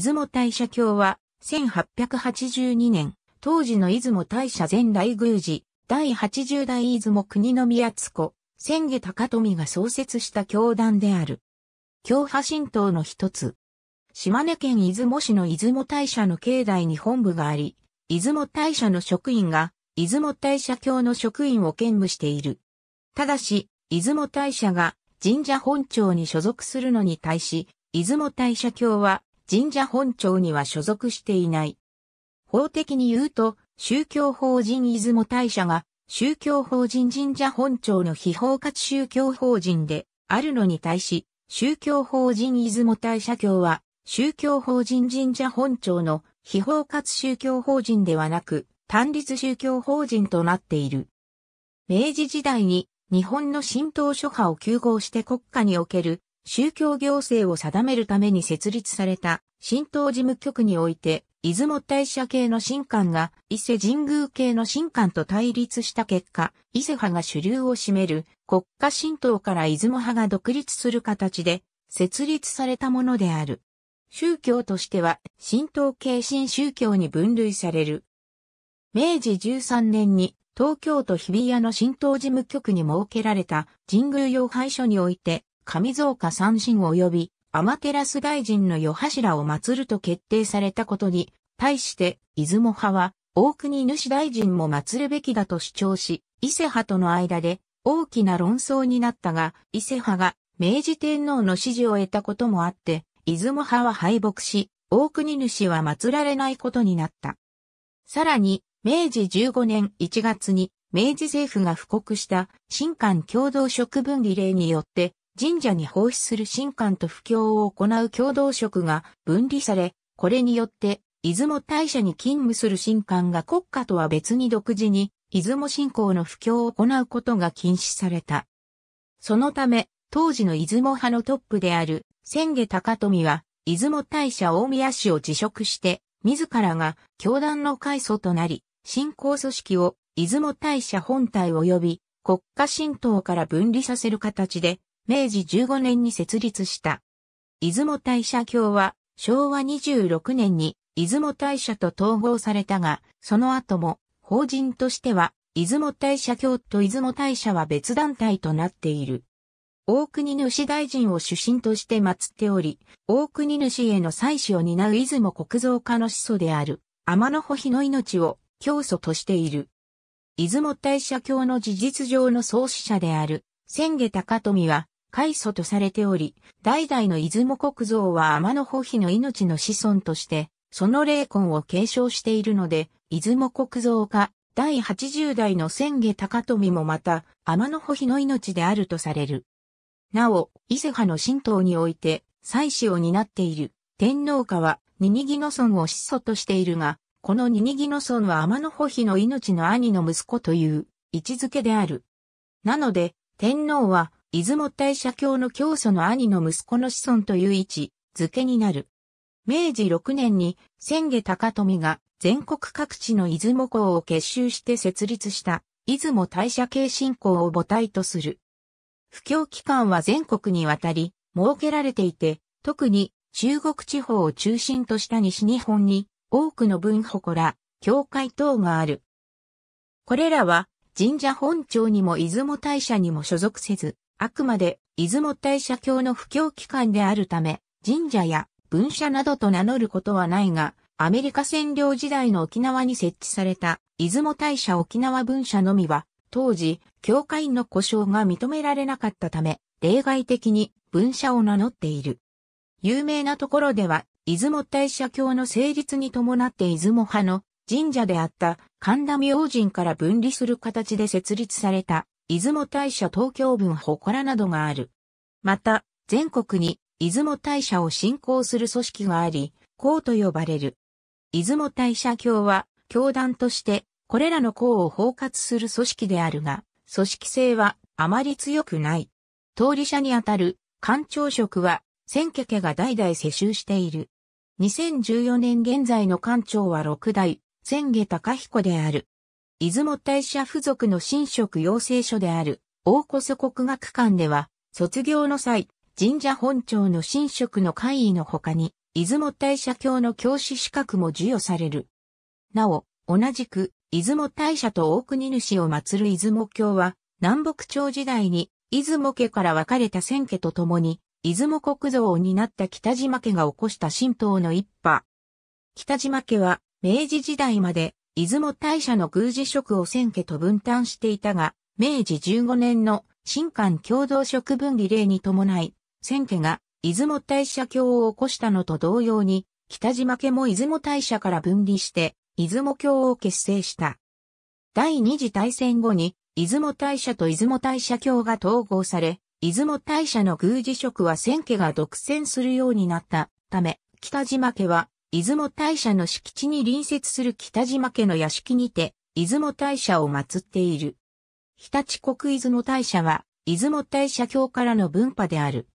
出雲大社教は、1882年、当時の出雲大社前大宮寺、第80代出雲国の宮津子、千下高富が創設した教団である。教派神道の一つ。島根県出雲市の出雲大社の境内に本部があり、出雲大社の職員が、出雲大社教の職員を兼務している。ただし、出雲大社が神社本庁に所属するのに対し、出雲大社教は神社本庁には所属していない。法的に言うと、宗教法人出雲大社が宗教法人神社本庁の非包括宗教法人であるのに対し、宗教法人出雲大社教は宗教法人神社本庁の非包括宗教法人ではなく、単立宗教法人となっている。明治時代に日本の神道諸派を休合して国家における宗教行政を定めるために設立された神道事務局において、出雲大社系の神官が伊勢神宮系の神官と対立した結果、伊勢派が主流を占める国家神道から出雲派が独立する形で設立されたものである。宗教としては神道系新宗教に分類される。明治13年に東京都日比谷の神道事務局に設けられた神宮用廃所において上蔵下三神及び天照大臣の与柱を祀ると決定されたことに、対して出雲派は大国主大臣も祀るべきだと主張し、伊勢派との間で大きな論争になったが、伊勢派が明治天皇の支持を得たこともあって、出雲派は敗北し、大国主は祀られないことになった。さらに、明治15年1月に明治政府が布告した新官共同職分儀礼によって神社に奉仕する神官と布教を行う共同職が分離され、これによって、出雲大社に勤務する神官が国家とは別に独自に、出雲信仰の布教を行うことが禁止された。そのため、当時の出雲派のトップである、千下高富は、出雲大社大宮市を辞職して、自らが教団の開祖となり、信仰組織を出雲大社本体及び国家神道から分離させる形で明治15年に設立した。出雲大社教は昭和26年に出雲大社と統合されたが、その後も法人としては出雲大社教と出雲大社は別団体となっている。大国主大臣を主神として祀っており、大国主への祭祀を担う出雲国造家の始祖である、天の保日の命を教祖としている。出雲大社教の事実上の創始者である、千下高富は、開祖とされており、代々の出雲国蔵は天の保妃の命の子孫として、その霊魂を継承しているので、出雲国蔵か、第80代の千下高富もまた、天の保妃の命であるとされる。なお、伊勢派の神道において、祭祀を担っている、天皇家は、ニニギノ村を始祖としているが、このニニギノ村は天の保妃の命の兄の息子という、位置づけである。なので、天皇は、出雲大社教の教祖の兄の息子の子孫という位置付けになる。明治6年に千家高富が全国各地の出雲校を結集して設立した出雲大社系信仰を母体とする。布教機関は全国にわたり設けられていて、特に中国地方を中心とした西日本に多くの文祠ら、教会等がある。これらは神社本庁にも出雲大社にも所属せず、あくまで出雲大社教の布教機関であるため、神社や文社などと名乗ることはないが、アメリカ占領時代の沖縄に設置された出雲大社沖縄文社のみは、当時、教会の故障が認められなかったため、例外的に文社を名乗っている。有名なところでは、出雲大社教の成立に伴って出雲派の神社であった神田明神から分離する形で設立された出雲大社東京分祠などがある。また、全国に出雲大社を信仰する組織があり、公と呼ばれる。出雲大社教は、教団として、これらの公を包括する組織であるが、組織性はあまり強くない。通り者にあたる官庁職は、千家家が代々世襲している。2014年現在の官庁は6代、千家高彦である。出雲大社付属の神職養成所である、大古祖国学館では、卒業の際、神社本庁の神職の会議の他に、出雲大社教の教師資格も授与される。なお、同じく、出雲大社と大国主を祀る出雲教は、南北朝時代に、出雲家から分かれた千家と共に、出雲国造を担った北島家が起こした神道の一派。北島家は、明治時代まで、出雲大社の宮司職を千家と分担していたが、明治15年の新官共同職分離令に伴い、千家が出雲大社教を起こしたのと同様に、北島家も出雲大社から分離して、出雲教を結成した。第二次大戦後に、出雲大社と出雲大社教が統合され、出雲大社の宮司職は千家が独占するようになったため、北島家は出雲大社の敷地に隣接する北島家の屋敷にて、出雲大社を祀っている。日立国出雲大社は、出雲大社教からの分派である。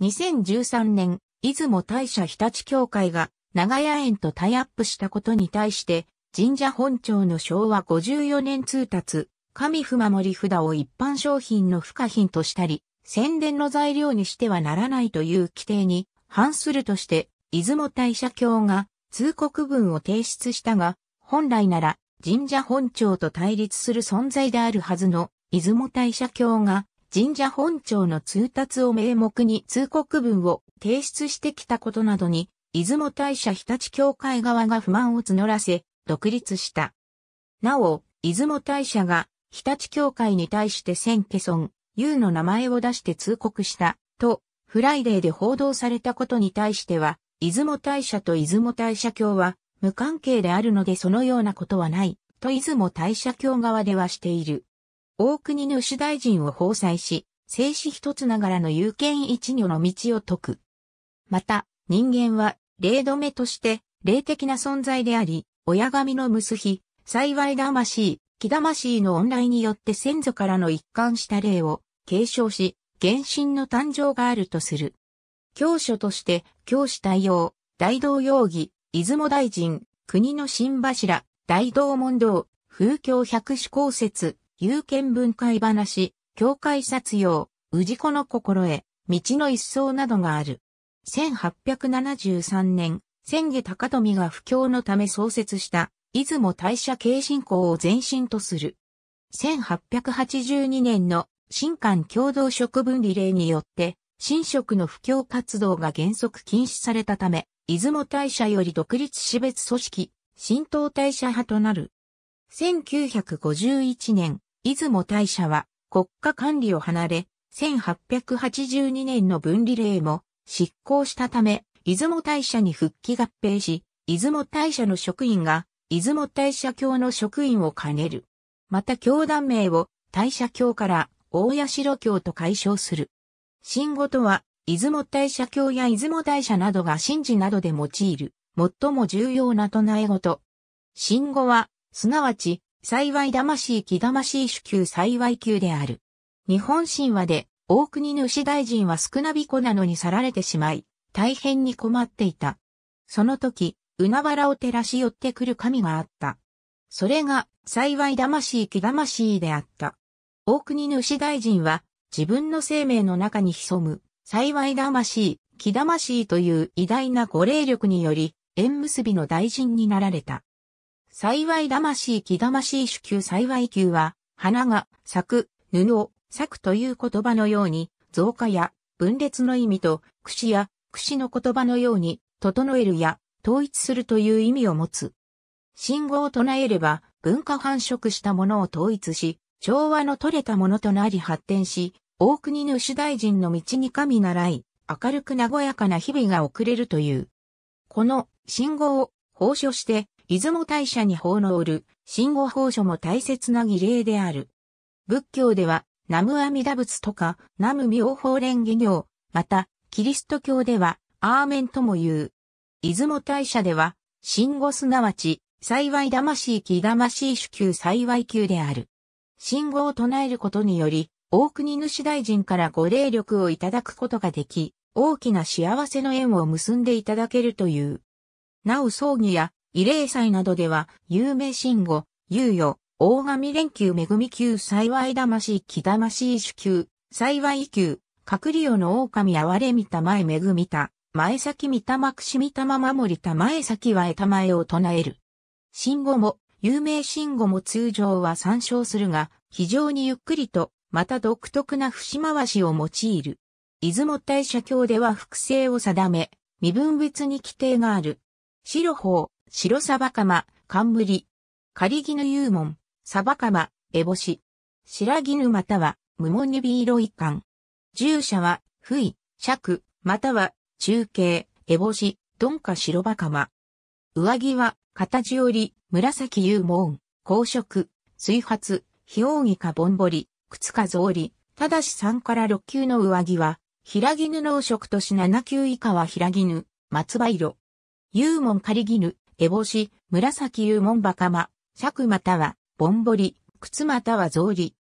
2013年、出雲大社日立教会が、長屋園とタイアップしたことに対して、神社本庁の昭和54年通達、神不守り札を一般商品の付加品としたり、宣伝の材料にしてはならないという規定に反するとして、出雲大社教が通告文を提出したが、本来なら神社本庁と対立する存在であるはずの出雲大社教が神社本庁の通達を名目に通告文を提出してきたことなどに、出雲大社日立教会側が不満を募らせ、独立した。なお、出雲大社が日立教会に対して千家村、優の名前を出して通告した、と、フライデーで報道されたことに対しては、出雲大社と出雲大社教は無関係であるのでそのようなことはない、と出雲大社教側ではしている。大国主大臣を包祭し、生死一つながらの有権一女の道を解く。また、人間は、霊止めとして、霊的な存在であり、親神の結び、幸い魂、木魂の恩来によって先祖からの一貫した霊を継承し、原神の誕生があるとする。教書として、教師対応、大道容疑、出雲大臣、国の新柱、大道問答、風教百種公説、有権分解話、教会殺用、治子の心得、道の一層などがある。1873年、千家高富が不況のため創設した、出雲大社慶信仰を前身とする。1882年の新官共同職分リレーによって、神職の布教活動が原則禁止されたため、出雲大社より独立私別組織、神道大社派となる。1951年、出雲大社は国家管理を離れ、1882年の分離令も執行したため、出雲大社に復帰合併し、出雲大社の職員が、出雲大社教の職員を兼ねる。また教団名を大社教から大社教と解消する。信語とは、出雲大社教や出雲大社などが神事などで用いる、最も重要な唱え事。信語は、すなわち、幸い魂気魂主級幸い級である。日本神話で、大国主大臣は少なびこなのに去られてしまい、大変に困っていた。その時、海原を照らし寄ってくる神があった。それが、幸い魂気魂であった。大国主大臣は、自分の生命の中に潜む、幸い魂、木魂という偉大な護霊力により、縁結びの大臣になられた。幸い魂木魂主級幸い級は、花が咲く、布を咲くという言葉のように、増加や分裂の意味と、櫛や櫛の言葉のように、整えるや統一するという意味を持つ。信号を唱えれば、文化繁殖したものを統一し、調和の取れたものとなり発展し、大国主大臣の道に神習い、明るく和やかな日々が送れるという。この信号を奉書して、出雲大社に奉納る、信号奉書も大切な儀礼である。仏教では、南無阿弥陀仏とか、南無妙法蓮華行、また、キリスト教では、アーメンとも言う。出雲大社では、信号すなわち、幸い魂気魂主級幸い級である。信号を唱えることにより、大国主大臣からご霊力をいただくことができ、大きな幸せの縁を結んでいただけるという。なお葬儀や慰霊祭などでは、有名信号、猶予、大神連休恵み級幸い魂木魂主級、幸い級、隠り世の狼哀れみたまえ恵みた、前先みたまくしみたま守りたまえ先はえたまえを唱える。信号も、有名信号も通常は参照するが、非常にゆっくりと、また独特な節回しを用いる。出雲大社教では複製を定め、身分別に規定がある。白法、白サバカマ、冠。仮木の幽門、サバカマ、烏帽子。白絹または、無門にビーロイカ従者は、不意、尺、または、中継、烏帽子、鈍化白バカマ。上着は、形より、紫幽門、公職、水髪、非奥義かぼんぼり、靴か草履、ただし3から6級の上着は、平絹農色とし7級以下は平絹、松葉色。幽門仮絹、烏帽子、紫幽門バカマ、尺または、ぼんぼり、靴または草履。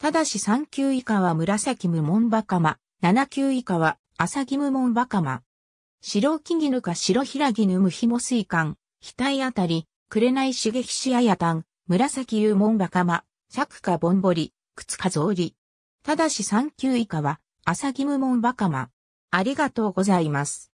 ただし3級以下は紫無門バカマ、7級以下は朝木無門バカマ。白木絹か白平絹無紐水管、額あたり、紅刺激しあやたん、紫幽門バカマ、釈迦ぼんぼり、靴かぞうり。ただし3級以下は、朝木無門バカマ。ありがとうございます。